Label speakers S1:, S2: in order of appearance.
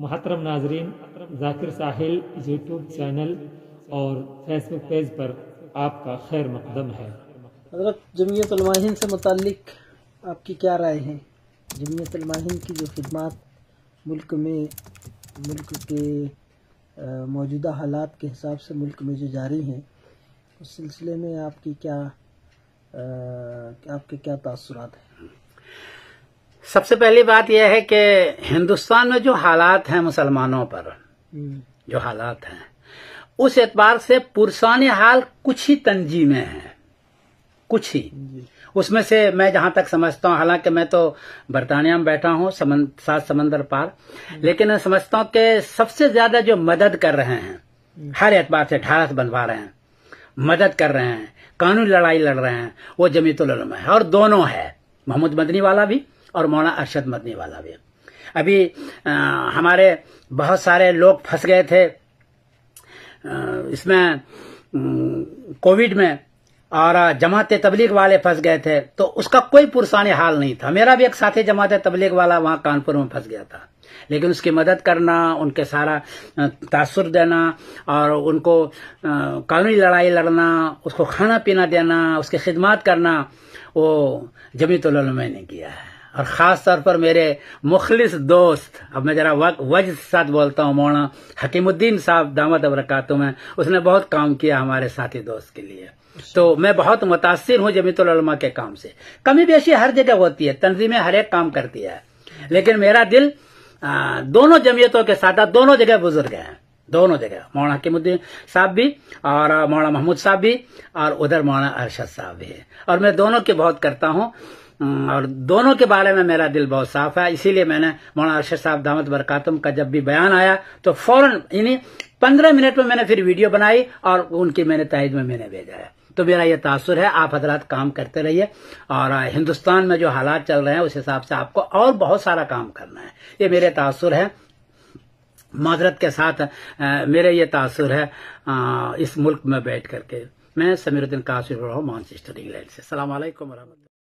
S1: महतरम नाजरीन Zakir Sahil YouTube channel और Facebook page पर आपका खैर मकदम है हजरत जमीयतलमाहिन से मुतलक आपकी क्या राय है जमीयतलमाहिन की जो खदमात मुल्क में मुल्क के मौजूदा हालात के हिसाब से मुल्क में जो जारी हैं
S2: उस सिलसिले में आपकी क्या आ, आपके क्या तसरत हैं सबसे पहली बात यह है कि हिंदुस्तान में जो हालात हैं मुसलमानों पर हम्म। जो हालात हैं उस एतबार से पुरसान हाल कुछ ही तंजीमें हैं कुछ ही उसमें से मैं जहां तक समझता हूं हालांकि मैं तो बरतानिया में बैठा हूं समन, सात समंदर पार हम्म। लेकिन मैं समझता हूं कि सबसे ज्यादा जो मदद कर रहे हैं हम्म। हर एतबार से ढारस बनवा रहे हैं मदद कर रहे हैं कानूनी लड़ाई लड़ रहे हैं वो जमीतुल है और दोनों है मोहम्मद मदनी वाला भी और मौना अरशद मदनी वाला भी अभी आ, हमारे बहुत सारे लोग फंस गए थे आ, इसमें कोविड में और जमात तबलीग वाले फंस गए थे तो उसका कोई पुरसानी हाल नहीं था मेरा भी एक साथी जमात तबलीग वाला वहां कानपुर में फंस गया था लेकिन उसकी मदद करना उनके सारा तासुर देना और उनको कानूनी लड़ाई लड़ना उसको खाना पीना देना उसकी खिदमत करना वो जमीतुल ने किया है और खास तौर पर मेरे मुखलिस दोस्त अब मैं जरा वज साथ बोलता हूँ मौना हकीमुद्दीन साहब दामद अबरकतों में उसने बहुत काम किया हमारे साथी दोस्त के लिए तो मैं बहुत मुतासर हूँ जमीतुलमा के काम से कमी बेशी हर जगह होती है तंजीमें हर एक काम करती है लेकिन मेरा दिल आ, दोनों जमीयतों के साथ दोनों जगह बुजुर्ग हैं दोनों जगह मौना हकीमुद्दीन साहब भी और मौना महमूद साहब भी और उधर मौना अरशद साहब भी और मैं दोनों की बहुत करता हूँ हम्म, और दोनों के बारे में मेरा दिल बहुत साफ है इसीलिए मैंने मौलाना अरशद साहब दामद बरकातम का जब भी बयान आया तो फौरन यानी पंद्रह मिनट में मैंने फिर वीडियो बनाई और उनकी मैंने तहज में मैंने भेजा है तो मेरा यह तासुर है आप हजरात काम करते रहिए और हिंदुस्तान में जो हालात चल रहे हैं उस हिसाब से आपको और बहुत सारा काम करना है ये मेरे तासुर है माजरत के साथ मेरे ये तासुर है इस मुल्क में बैठ करके मैं समीरुद्दीन कासिर रहा हूँ मानचेस्टर इंग्लैंड से सलामकुम वरहमत